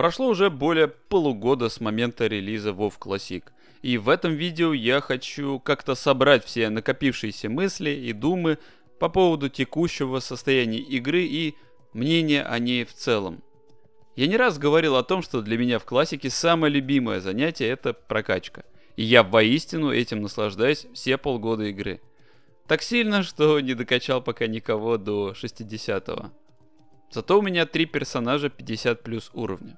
Прошло уже более полугода с момента релиза WoW Classic, и в этом видео я хочу как-то собрать все накопившиеся мысли и думы по поводу текущего состояния игры и мнения о ней в целом. Я не раз говорил о том, что для меня в классике самое любимое занятие это прокачка. И я воистину этим наслаждаюсь все полгода игры. Так сильно, что не докачал пока никого до 60 -го. Зато у меня три персонажа 50 плюс уровня.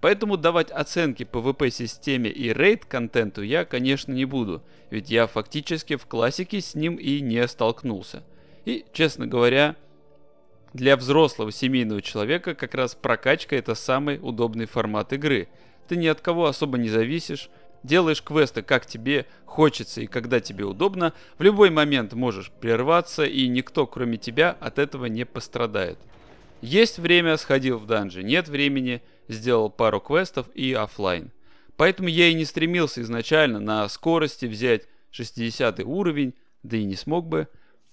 Поэтому давать оценки PvP системе и рейд контенту я, конечно, не буду, ведь я фактически в классике с ним и не столкнулся. И, честно говоря, для взрослого семейного человека как раз прокачка это самый удобный формат игры. Ты ни от кого особо не зависишь, делаешь квесты как тебе хочется и когда тебе удобно, в любой момент можешь прерваться и никто кроме тебя от этого не пострадает. Есть время, сходил в данжи, нет времени – сделал пару квестов и офлайн. Поэтому я и не стремился изначально на скорости взять 60 уровень, да и не смог бы.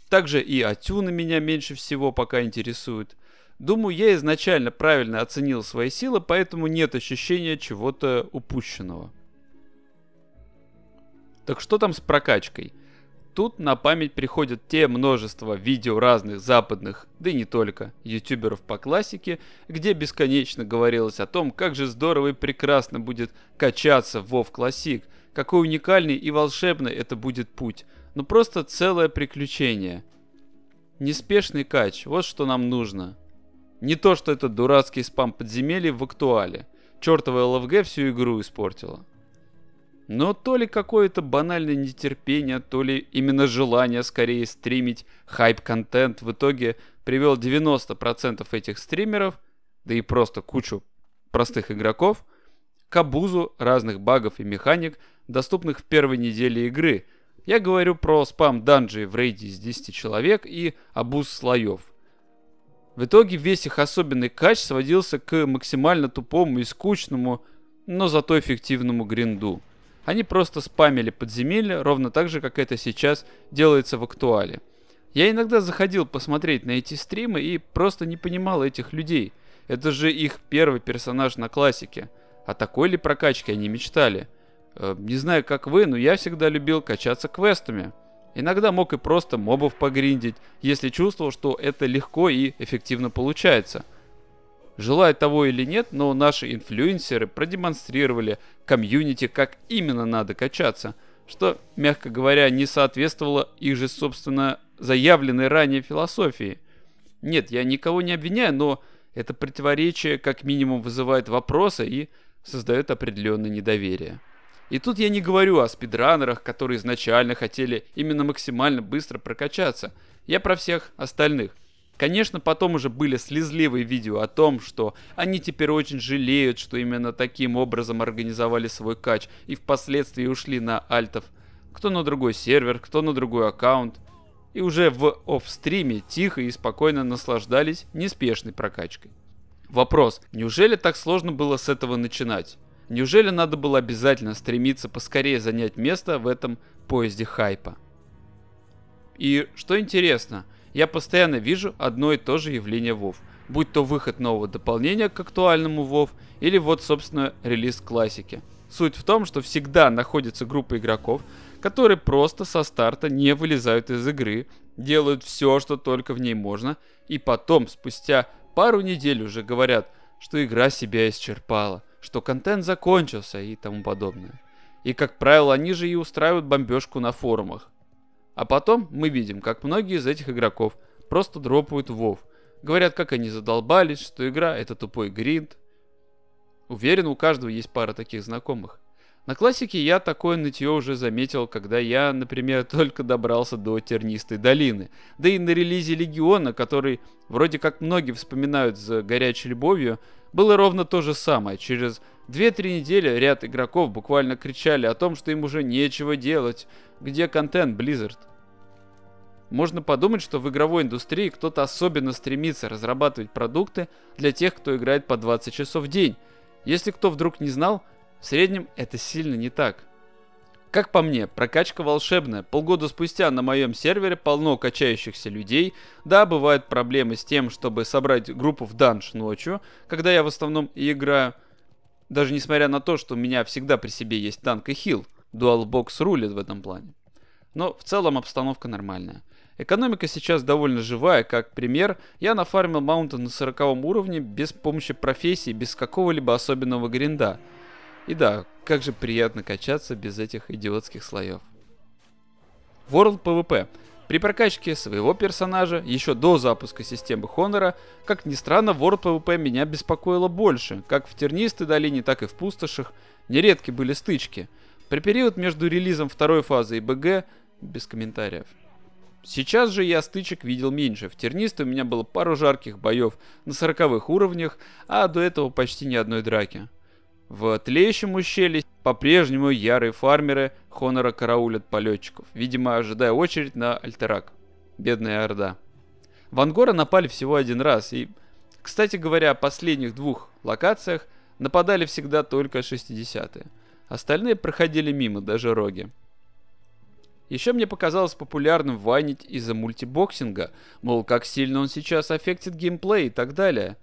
Также и Атюна меня меньше всего пока интересует. Думаю, я изначально правильно оценил свои силы, поэтому нет ощущения чего-то упущенного. Так что там с прокачкой? тут на память приходят те множество видео разных западных, да и не только, ютуберов по классике, где бесконечно говорилось о том, как же здорово и прекрасно будет качаться в WoW Classic, какой уникальный и волшебный это будет путь, ну просто целое приключение. Неспешный кач, вот что нам нужно. Не то, что этот дурацкий спам подземелья в актуале. Чертова ЛФГ всю игру испортила. Но то ли какое-то банальное нетерпение, то ли именно желание скорее стримить хайп-контент в итоге привел 90% этих стримеров, да и просто кучу простых игроков, к обузу разных багов и механик, доступных в первой неделе игры. Я говорю про спам Данжи в рейде из 10 человек и обуз слоев. В итоге весь их особенный кач сводился к максимально тупому и скучному, но зато эффективному гринду – они просто спамили подземелья, ровно так же, как это сейчас делается в актуале. Я иногда заходил посмотреть на эти стримы и просто не понимал этих людей. Это же их первый персонаж на классике. О такой ли прокачке они мечтали? Э, не знаю, как вы, но я всегда любил качаться квестами. Иногда мог и просто мобов погриндить, если чувствовал, что это легко и эффективно получается – Желая того или нет, но наши инфлюенсеры продемонстрировали комьюнити, как именно надо качаться, что, мягко говоря, не соответствовало их же, собственно, заявленной ранее философии. Нет, я никого не обвиняю, но это противоречие как минимум вызывает вопросы и создает определенное недоверие. И тут я не говорю о спидранерах, которые изначально хотели именно максимально быстро прокачаться. Я про всех остальных. Конечно, потом уже были слезливые видео о том, что они теперь очень жалеют, что именно таким образом организовали свой кач и впоследствии ушли на альтов. Кто на другой сервер, кто на другой аккаунт. И уже в офстриме тихо и спокойно наслаждались неспешной прокачкой. Вопрос, неужели так сложно было с этого начинать? Неужели надо было обязательно стремиться поскорее занять место в этом поезде хайпа? И что интересно – я постоянно вижу одно и то же явление WoW, будь то выход нового дополнения к актуальному WoW или вот, собственно, релиз классики. Суть в том, что всегда находится группа игроков, которые просто со старта не вылезают из игры, делают все, что только в ней можно, и потом, спустя пару недель уже говорят, что игра себя исчерпала, что контент закончился и тому подобное. И, как правило, они же и устраивают бомбежку на форумах. А потом мы видим, как многие из этих игроков просто дропают вов. Говорят, как они задолбались, что игра это тупой гринд. Уверен, у каждого есть пара таких знакомых. На классике я такое нытье уже заметил, когда я, например, только добрался до Тернистой долины. Да и на релизе Легиона, который вроде как многие вспоминают за горячей любовью, было ровно то же самое. Через 2-3 недели ряд игроков буквально кричали о том, что им уже нечего делать. Где контент, Blizzard? Можно подумать, что в игровой индустрии кто-то особенно стремится разрабатывать продукты для тех, кто играет по 20 часов в день. Если кто вдруг не знал, в среднем это сильно не так. Как по мне, прокачка волшебная. Полгода спустя на моем сервере полно качающихся людей. Да, бывают проблемы с тем, чтобы собрать группу в данж ночью, когда я в основном и играю. Даже несмотря на то, что у меня всегда при себе есть танк и хил. Дуалбокс рулит в этом плане но в целом обстановка нормальная. Экономика сейчас довольно живая, как пример, я нафармил маунта на 40 уровне без помощи профессии, без какого-либо особенного гринда. И да, как же приятно качаться без этих идиотских слоев. World PvP. При прокачке своего персонажа, еще до запуска системы Хонора, как ни странно, World PvP меня беспокоило больше, как в тернистой долине, так и в пустошах, нередки были стычки. При период между релизом второй фазы и БГ без комментариев. Сейчас же я стычек видел меньше. В Тернисте у меня было пару жарких боев на сороковых уровнях, а до этого почти ни одной драки. В тлеющем ущелье по-прежнему ярые фармеры Хонора караулят полетчиков, видимо, ожидая очередь на Альтерак. Бедная Орда. В Ангора напали всего один раз, и, кстати говоря, о последних двух локациях нападали всегда только 60-е. Остальные проходили мимо, даже роги. Еще мне показалось популярным ванить из-за мультибоксинга, мол, как сильно он сейчас аффектит геймплей и так далее.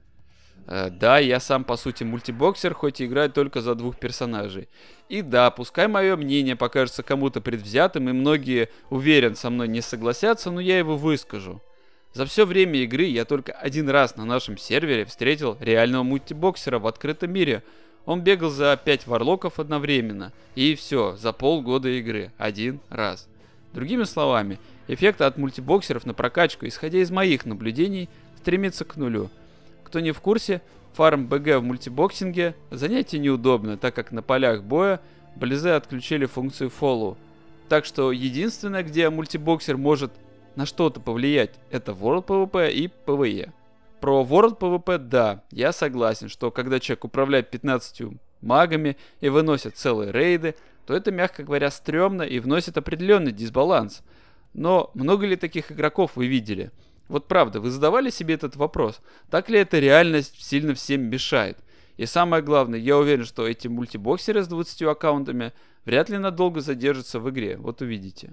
Э, да, я сам по сути мультибоксер, хоть и играю только за двух персонажей. И да, пускай мое мнение покажется кому-то предвзятым, и многие, уверен, со мной не согласятся, но я его выскажу. За все время игры я только один раз на нашем сервере встретил реального мультибоксера в открытом мире. Он бегал за 5 варлоков одновременно. И все, за полгода игры. Один раз. Другими словами, эффект от мультибоксеров на прокачку, исходя из моих наблюдений, стремится к нулю. Кто не в курсе, фарм БГ в мультибоксинге занятие неудобно, так как на полях боя близы отключили функцию фоллоу. Так что единственное, где мультибоксер может на что-то повлиять, это World PvP и PvE. Про World PvP, да, я согласен, что когда человек управляет 15 магами и выносит целые рейды, то это, мягко говоря, стрёмно и вносит определенный дисбаланс. Но много ли таких игроков вы видели? Вот правда, вы задавали себе этот вопрос? Так ли эта реальность сильно всем мешает? И самое главное, я уверен, что эти мультибоксеры с 20 аккаунтами вряд ли надолго задержатся в игре, вот увидите.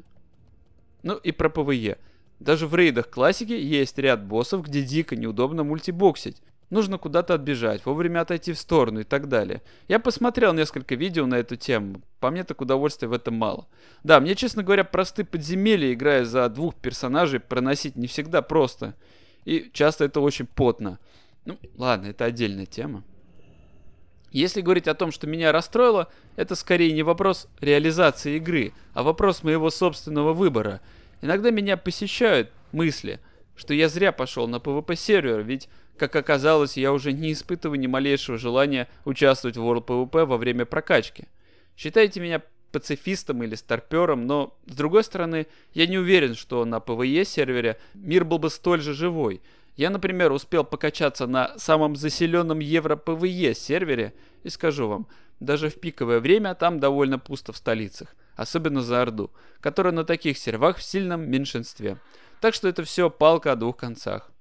Ну и про ПВЕ. Даже в рейдах классики есть ряд боссов, где дико неудобно мультибоксить нужно куда-то отбежать, вовремя отойти в сторону и так далее. Я посмотрел несколько видео на эту тему, по мне так удовольствия в этом мало. Да, мне, честно говоря, просты подземелья, играя за двух персонажей, проносить не всегда просто. И часто это очень потно. Ну, ладно, это отдельная тема. Если говорить о том, что меня расстроило, это скорее не вопрос реализации игры, а вопрос моего собственного выбора. Иногда меня посещают мысли, что я зря пошел на PvP-сервер, ведь как оказалось, я уже не испытываю ни малейшего желания участвовать в World PvP во время прокачки. Считайте меня пацифистом или старпером, но, с другой стороны, я не уверен, что на PvE сервере мир был бы столь же живой. Я, например, успел покачаться на самом заселенном евро PvE сервере, и скажу вам, даже в пиковое время там довольно пусто в столицах, особенно за Орду, которая на таких сервах в сильном меньшинстве. Так что это все палка о двух концах.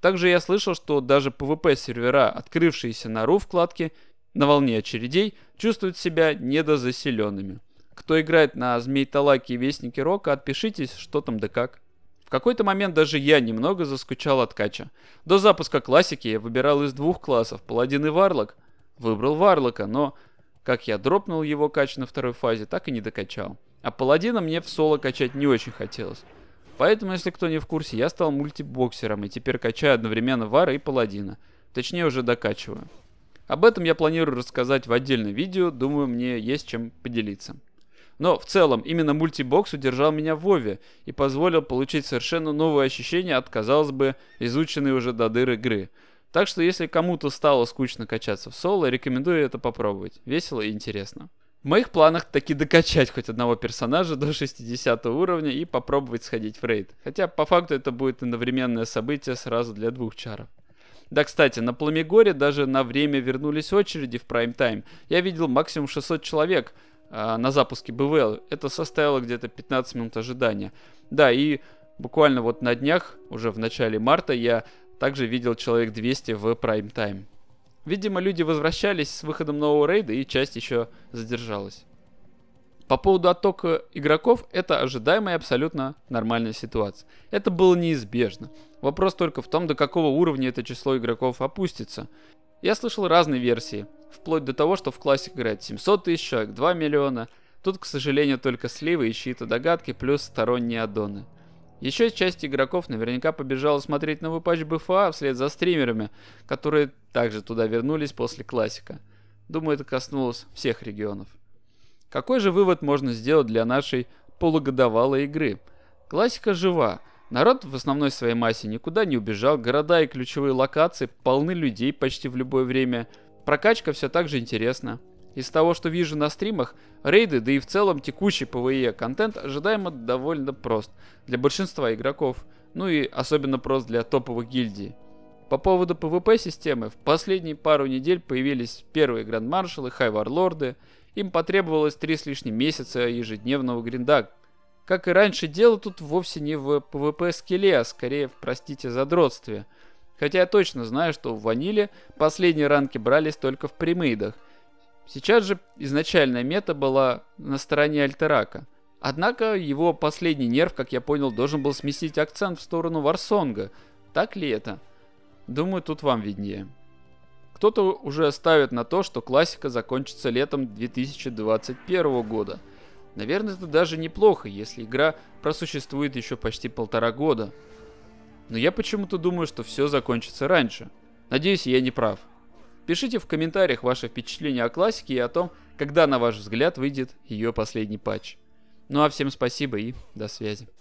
Также я слышал, что даже PvP-сервера, открывшиеся на RU вкладке, на волне очередей, чувствуют себя недозаселенными. Кто играет на Змей Талаке и Вестники Рока, отпишитесь, что там да как. В какой-то момент даже я немного заскучал от кача. До запуска классики я выбирал из двух классов, паладин и варлок. Выбрал варлока, но как я дропнул его кач на второй фазе, так и не докачал. А паладина мне в соло качать не очень хотелось. Поэтому, если кто не в курсе, я стал мультибоксером и теперь качаю одновременно Вара и Паладина. Точнее, уже докачиваю. Об этом я планирую рассказать в отдельном видео, думаю, мне есть чем поделиться. Но в целом, именно мультибокс удержал меня в Вове и позволил получить совершенно новое ощущение от, казалось бы, изученной уже до дыр игры. Так что если кому-то стало скучно качаться в соло, рекомендую это попробовать. Весело и интересно. В моих планах таки докачать хоть одного персонажа до 60 уровня и попробовать сходить в рейд. Хотя по факту это будет одновременное событие сразу для двух чаров. Да, кстати, на Пламегоре даже на время вернулись очереди в прайм-тайм. Я видел максимум 600 человек э, на запуске БВЛ. Это составило где-то 15 минут ожидания. Да, и буквально вот на днях, уже в начале марта, я также видел человек 200 в прайм-тайм. Видимо, люди возвращались с выходом нового рейда и часть еще задержалась. По поводу оттока игроков, это ожидаемая абсолютно нормальная ситуация. Это было неизбежно. Вопрос только в том, до какого уровня это число игроков опустится. Я слышал разные версии, вплоть до того, что в классе играет 700 тысяч 2 миллиона. Тут, к сожалению, только сливы и чьи-то догадки, плюс сторонние аддоны. Еще часть игроков наверняка побежала смотреть новый патч БФА вслед за стримерами, которые также туда вернулись после классика. Думаю, это коснулось всех регионов. Какой же вывод можно сделать для нашей полугодовалой игры? Классика жива, народ в основной своей массе никуда не убежал, города и ключевые локации полны людей почти в любое время, прокачка все так же интересна. Из того, что вижу на стримах, рейды, да и в целом текущий PvE контент ожидаемо довольно прост для большинства игроков, ну и особенно прост для топовых гильдий. По поводу PvP-системы, в последние пару недель появились первые грандмаршалы, хайварлорды, им потребовалось три с лишним месяца ежедневного гринда. Как и раньше, дело тут вовсе не в PvP-скеле, а скорее в, простите, задротстве. Хотя я точно знаю, что в ваниле последние ранки брались только в примейдах, Сейчас же изначальная мета была на стороне Альтерака. Однако его последний нерв, как я понял, должен был сместить акцент в сторону Варсонга. Так ли это? Думаю, тут вам виднее. Кто-то уже ставит на то, что классика закончится летом 2021 года. Наверное, это даже неплохо, если игра просуществует еще почти полтора года. Но я почему-то думаю, что все закончится раньше. Надеюсь, я не прав. Пишите в комментариях ваши впечатления о классике и о том, когда, на ваш взгляд, выйдет ее последний патч. Ну а всем спасибо и до связи.